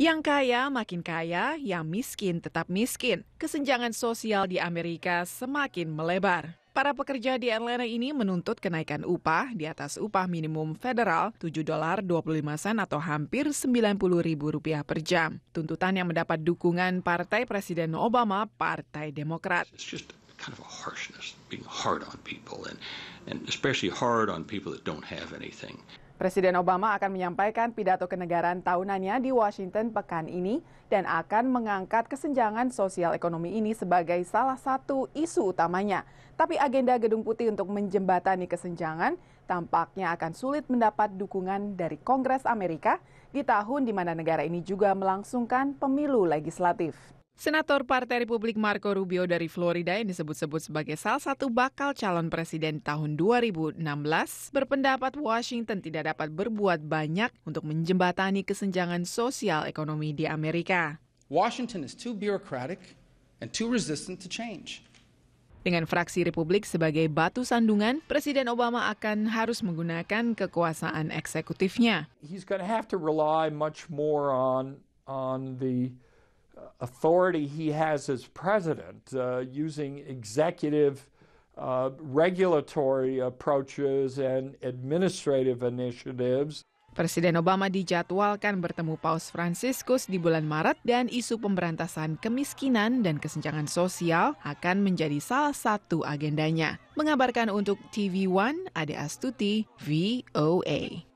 Yang kaya makin kaya, yang miskin tetap miskin. Kesenjangan sosial di Amerika semakin melebar. Para pekerja di Atlanta ini menuntut kenaikan upah di atas upah minimum federal 7 dolar 25 sen atau hampir 90 ribu rupiah per jam. Tuntutan yang mendapat dukungan Partai Presiden Obama, Partai Demokrat. kind of a harshness, being hard on people, and especially hard on people that don't have anything. Presiden Obama akan menyampaikan pidato kenegaraan tahunannya di Washington pekan ini dan akan mengangkat kesenjangan sosial ekonomi ini sebagai salah satu isu utamanya. Tapi agenda Gedung Putih untuk menjembatani kesenjangan tampaknya akan sulit mendapat dukungan dari Kongres Amerika di tahun di mana negara ini juga melangsungkan pemilu legislatif. Senator Partai Republik Marco Rubio dari Florida yang disebut-sebut sebagai salah satu bakal calon presiden tahun 2016 berpendapat Washington tidak dapat berbuat banyak untuk menjembatani kesenjangan sosial ekonomi di Amerika. Washington is too bureaucratic and too resistant to change. Dengan fraksi Republik sebagai batu sandungan, Presiden Obama akan harus menggunakan kekuasaan eksekutifnya. He's going to have to rely much more on on the authority he has as president, uh, using executive uh, regulatory approaches and administrative initiatives. Presiden Obama dijadwalkan bertemu Paus Franciscus di bulan Maret dan isu pemberantasan kemiskinan dan kesenjangan sosial akan menjadi salah satu agendanya. Mengabarkan untuk TV One, Ade Astuti, VOA.